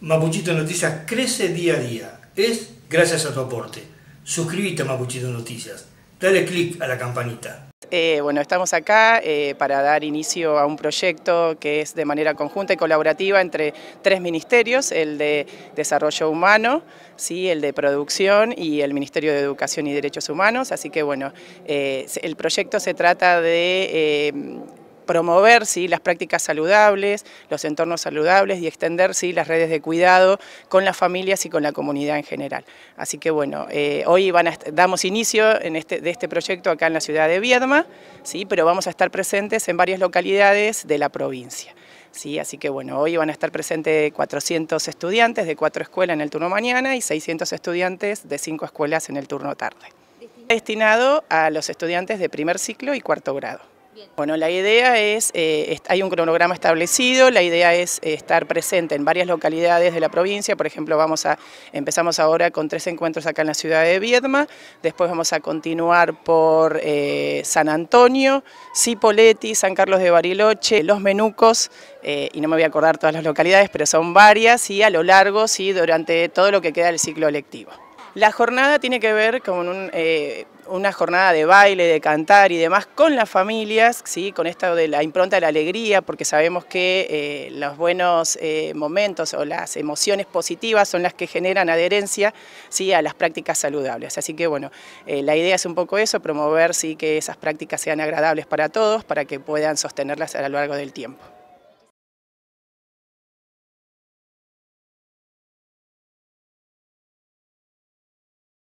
Mapuchito Noticias crece día a día. Es gracias a tu aporte. Suscríbete a Mapuchito Noticias. Dale click a la campanita. Eh, bueno, estamos acá eh, para dar inicio a un proyecto que es de manera conjunta y colaborativa entre tres ministerios, el de Desarrollo Humano, ¿sí? el de Producción y el Ministerio de Educación y Derechos Humanos. Así que bueno, eh, el proyecto se trata de promover ¿sí? las prácticas saludables, los entornos saludables y extender ¿sí? las redes de cuidado con las familias y con la comunidad en general. Así que bueno, eh, hoy van a, damos inicio este, de este proyecto acá en la ciudad de Viedma, ¿sí? pero vamos a estar presentes en varias localidades de la provincia. ¿sí? Así que bueno, hoy van a estar presentes 400 estudiantes de cuatro escuelas en el turno mañana y 600 estudiantes de cinco escuelas en el turno tarde. Destinado a los estudiantes de primer ciclo y cuarto grado. Bueno, la idea es, eh, hay un cronograma establecido, la idea es eh, estar presente en varias localidades de la provincia, por ejemplo, vamos a, empezamos ahora con tres encuentros acá en la ciudad de Viedma, después vamos a continuar por eh, San Antonio, Cipoletti, San Carlos de Bariloche, Los Menucos, y no me voy a acordar todas las localidades, pero son varias, y a lo largo, sí, durante todo lo que queda del ciclo electivo. La jornada tiene que ver con eh, una jornada de baile, de cantar y demás con las familias, ¿sí? con esta de la impronta de la alegría, porque sabemos que eh, los buenos eh, momentos o las emociones positivas son las que generan adherencia a las prácticas saludables. Así que bueno, la idea es un poco eso, promover ¿sí? que esas prácticas sean agradables para todos, para que puedan sostenerlas a lo largo del tiempo.